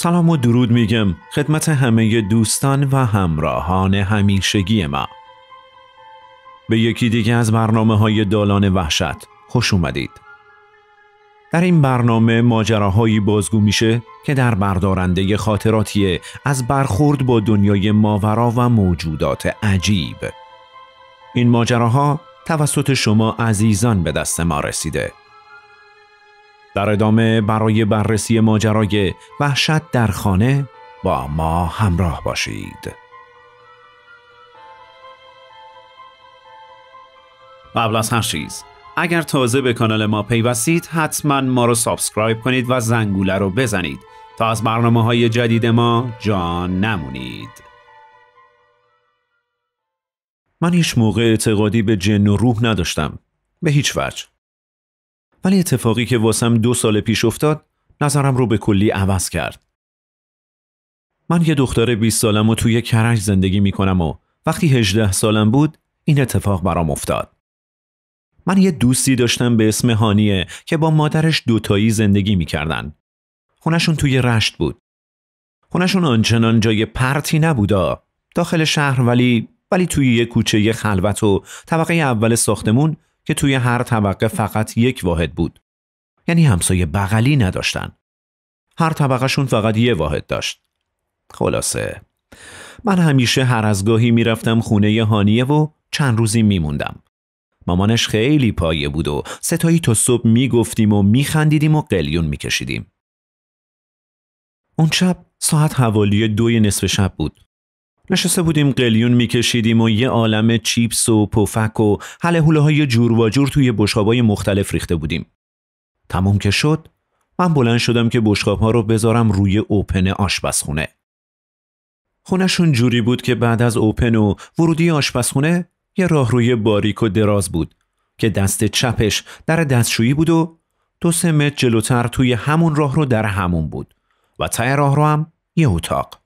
سلام و درود میگم خدمت همه دوستان و همراهان همیشگی ما به یکی دیگه از برنامه های دالان وحشت خوش اومدید در این برنامه ماجراهایی بازگو میشه که در بردارنده خاطراتیه از برخورد با دنیای ماورا و موجودات عجیب این ماجراها توسط شما عزیزان به دست ما رسیده در ادامه برای بررسی ماجرای وحشت در خانه با ما همراه باشید. قبل از هر چیز اگر تازه به کانال ما پیوستید حتما ما رو سابسکرایب کنید و زنگوله رو بزنید تا از برنامه های جدید ما جان نمونید. من هیچ موقع اعتقادی به جن و روح نداشتم. به هیچ وجه. ولی اتفاقی که واسم دو سال پیش افتاد نظرم رو به کلی عوض کرد. من یه دختر 20 سالم و توی کرج زندگی میکنم و وقتی 18 سالم بود این اتفاق برام افتاد. من یه دوستی داشتم به اسم هانیه که با مادرش دوتایی زندگی کردن. خونشون توی رشت بود. خونشون آنچنان جای پرتی نبودا. داخل شهر ولی ولی توی یه کوچه یه خلوت و طبقه اول ساختمون که توی هر طبقه فقط یک واحد بود. یعنی همسایه بغلی نداشتن. هر طبقهشون فقط یه واحد داشت. خلاصه من همیشه هر از گاهی میرفتم خونه هانیه و چند روزی میموندم. مامانش خیلی پایه بود و ستایی تا صبح میگفتیم و میخندیدیم و قلیون میکشیدیم. اون شب ساعت حوالی دوی نصف شب بود. نشسته بودیم قلیون میکشیدیم و یه عالم چیپس و پفک و حله حوله های جور و جور توی بشقابای مختلف ریخته بودیم. تمام که شد من بلند شدم که بشقاب ها رو بذارم روی اوپن آشپزخونه. خونشون جوری بود که بعد از اوپن و ورودی آشپزخونه یه راه روی باریک و دراز بود که دست چپش در دستشویی بود و دو سه متر جلوتر توی همون راه رو در همون بود و تای راه رو هم یه اتاق.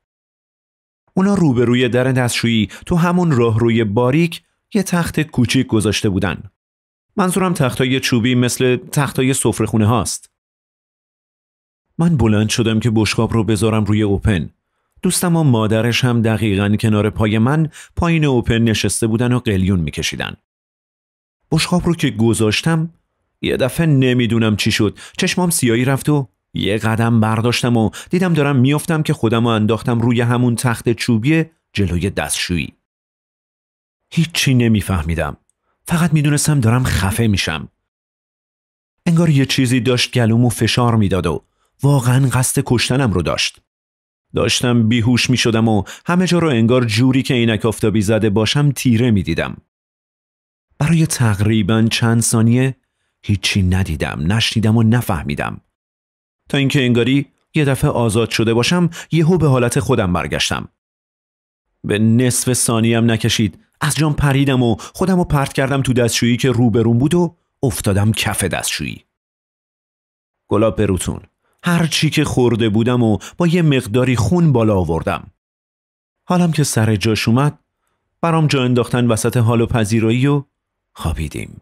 اونا روبروی در دستشویی تو همون راه روی باریک یه تخت کوچیک گذاشته بودن. منظورم تختای چوبی مثل تختای صفرخونه هاست. من بلند شدم که بشقاب رو بذارم روی اوپن. دوستم و مادرش هم دقیقا کنار پای من پایین اوپن نشسته بودن و قلیون میکشیدن. بشقاب رو که گذاشتم یه دفعه نمیدونم چی شد. چشمام سیایی رفت و یه قدم برداشتم و دیدم دارم میافتم که خودم و انداختم روی همون تخت چوبی جلوی دستشویی. هیچی نمیفهمیدم. فقط میدونستم دارم خفه میشم. انگار یه چیزی داشت گلومو فشار میداد و واقعا قصد کشتنم رو داشت. داشتم بیهوش می و همه جا رو انگار جوری که اینک آفتابی زده باشم تیره می برای تقریبا چند ثانیه هیچی ندیدم، نشنیدم و نفهمیدم. تا اینکه انگاری یه دفعه آزاد شده باشم یهو به حالت خودم برگشتم به نصف ثانیم نکشید از جام پریدم و خودم رو پرت کردم تو دستشویی که روبرون بود و افتادم کف دستشویی گلاب بروتون هر چی که خورده بودم و با یه مقداری خون بالا آوردم حالم که سر جاش اومد برام جا انداختن وسط حال و پذیرایی و خوابیدیم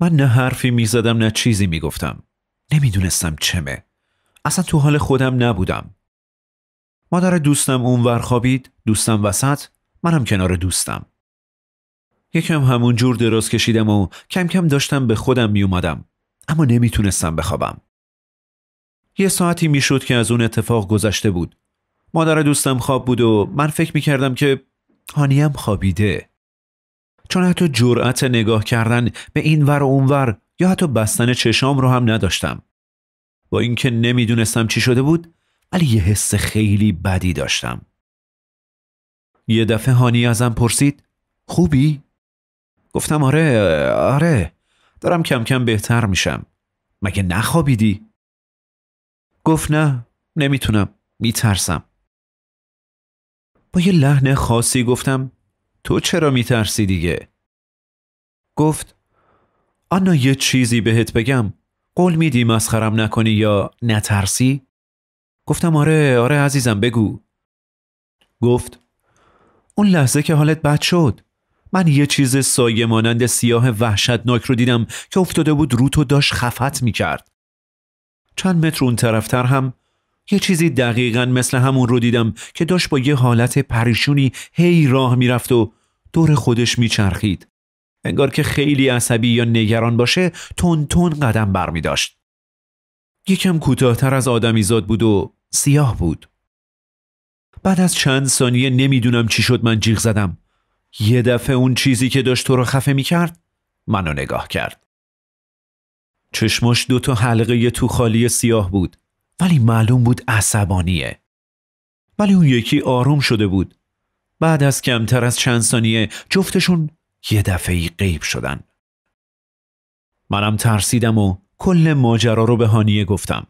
من نه حرفی میزدم نه چیزی میگفتم نمیدونستم چمه. اصلا تو حال خودم نبودم. مادر دوستم اونور خوابید، دوستم وسط، منم کنار دوستم. یکم همون جور دراز کشیدم و کم کم داشتم به خودم میومدم اما نمیتونستم بخوابم. یه ساعتی میشد که از اون اتفاق گذشته بود. مادر دوستم خواب بود و من فکر میکردم که هانیم خوابیده. چون حتی جرأت نگاه کردن به این ور و اون یا حتی بستن چشام رو هم نداشتم با اینکه نمیدونستم چی شده بود ولی یه حس خیلی بدی داشتم یه دفعه هانی ازم پرسید خوبی؟ گفتم آره آره دارم کم کم بهتر میشم مگه نخوابیدی؟ گفت نه نمیتونم میترسم با یه لحن خاصی گفتم تو چرا میترسی دیگه؟ گفت آنا یه چیزی بهت بگم قول میدی مسخرم نکنی یا نترسی؟ گفتم آره آره عزیزم بگو گفت اون لحظه که حالت بد شد من یه چیز سایه مانند سیاه وحشتناک رو دیدم که افتاده بود رو و داشت خفت کرد چند متر اون طرفتر هم یه چیزی دقیقا مثل همون رو دیدم که داشت با یه حالت پریشونی هی راه میرفت و دور خودش چرخید انگار که خیلی عصبی یا نگران باشه تون تون قدم می داشت. یکم کوتاهتر از آدمیزاد بود و سیاه بود. بعد از چند ثانیه نمیدونم چی شد من جیغ زدم. یه دفعه اون چیزی که داشت تو رو خفه می کرد منو نگاه کرد. چشماش دو تا حلقه تو خالی سیاه بود ولی معلوم بود عصبانیه. ولی اون یکی آروم شده بود. بعد از کمتر از چند ثانیه جفتشون یه دفعه غیب شدن. منم ترسیدم و کل ماجرا رو به هانیه گفتم.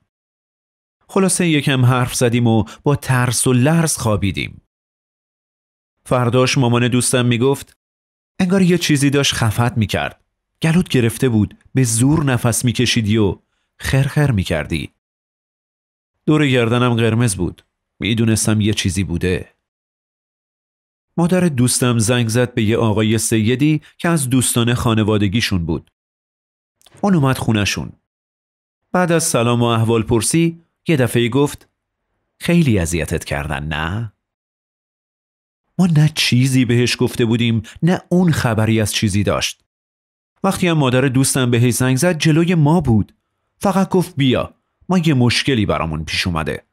خلاصه یکم حرف زدیم و با ترس و لرز خوابیدیم. فرداش مامان دوستم میگفت انگار یه چیزی داشت خفت میکرد. گلوت گرفته بود به زور نفس میکشیدی و خرخر میکردی. دور گردنم قرمز بود. میدونستم یه چیزی بوده. مادر دوستم زنگ زد به یه آقای سیدی که از دوستان خانوادگیشون بود. اون اومد خونشون. بعد از سلام و احوال پرسی یه دفعه گفت خیلی اذیتت کردن نه؟ ما نه چیزی بهش گفته بودیم نه اون خبری از چیزی داشت. وقتی هم مادر دوستم بهش زنگ زد جلوی ما بود. فقط گفت بیا ما یه مشکلی برامون پیش اومده.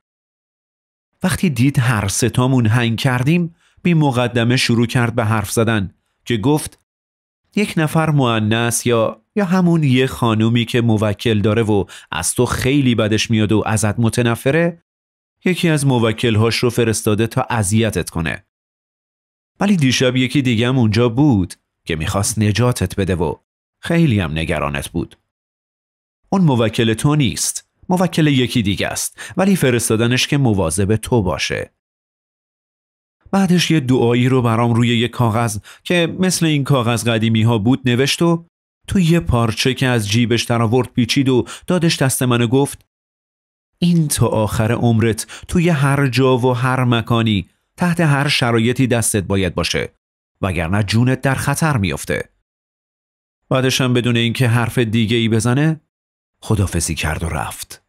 وقتی دید هر ستامون هنگ کردیم بی مقدمه شروع کرد به حرف زدن که گفت یک نفر معنیس یا یا همون یه خانومی که موکل داره و از تو خیلی بدش میاد و ازت متنفره یکی از موکلهاش رو فرستاده تا اذیتت کنه ولی دیشب یکی هم اونجا بود که میخواست نجاتت بده و خیلی هم نگرانت بود اون موکل تو نیست موکل یکی دیگه است ولی فرستادنش که مواظب تو باشه بعدش یه دعایی رو برام روی یه کاغذ که مثل این کاغذ قدیمی ها بود نوشت و تو یه پارچه که از جیبش درآورد پیچید و دادش دست من گفت این تا آخر عمرت توی هر جا و هر مکانی تحت هر شرایطی دستت باید باشه وگرنه جونت در خطر میافته بعدشم بدون اینکه حرف دیگه ای بزنه خدافزی کرد و رفت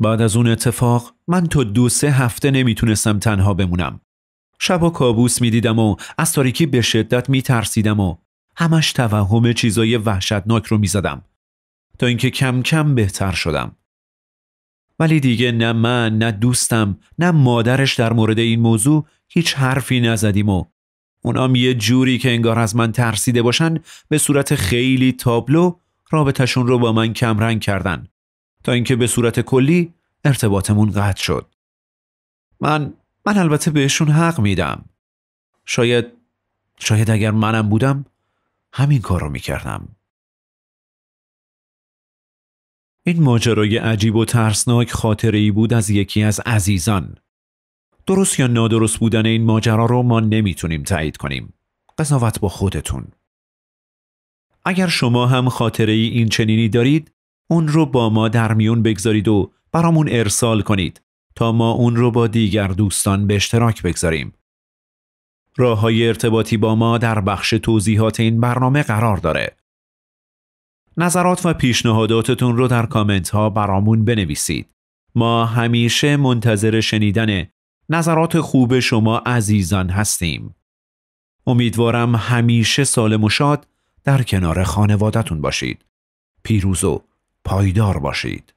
بعد از اون اتفاق من تا دو سه هفته نمیتونستم تنها بمونم. شب و کابوس میدیدم و از تاریکی به شدت میترسیدم و همش توهم چیزای وحشتناک رو میزدم تا اینکه کم کم بهتر شدم. ولی دیگه نه من نه دوستم نه مادرش در مورد این موضوع هیچ حرفی نزدیم و اونام یه جوری که انگار از من ترسیده باشن به صورت خیلی تابلو رابطشون رو با من کمرنگ کردن تا اینکه به صورت کلی ارتباطمون قطع شد. من من البته بهشون حق میدم. شاید شاید اگر منم بودم همین کار رو میکردم. این ماجرای عجیب و ترسناک خاطره ای بود از یکی از عزیزان. درست یا نادرست بودن این ماجرا رو ما نمیتونیم تایید کنیم. قضاوت با خودتون. اگر شما هم خاطره ای این چنینی دارید اون رو با ما در میون بگذارید و برامون ارسال کنید تا ما اون رو با دیگر دوستان به اشتراک بگذاریم. راه های ارتباطی با ما در بخش توضیحات این برنامه قرار داره. نظرات و پیشنهاداتتون رو در کامنت ها برامون بنویسید. ما همیشه منتظر شنیدن نظرات خوب شما عزیزان هستیم. امیدوارم همیشه سالم و شاد در کنار خانوادتون باشید. پیروز پایدار باشید.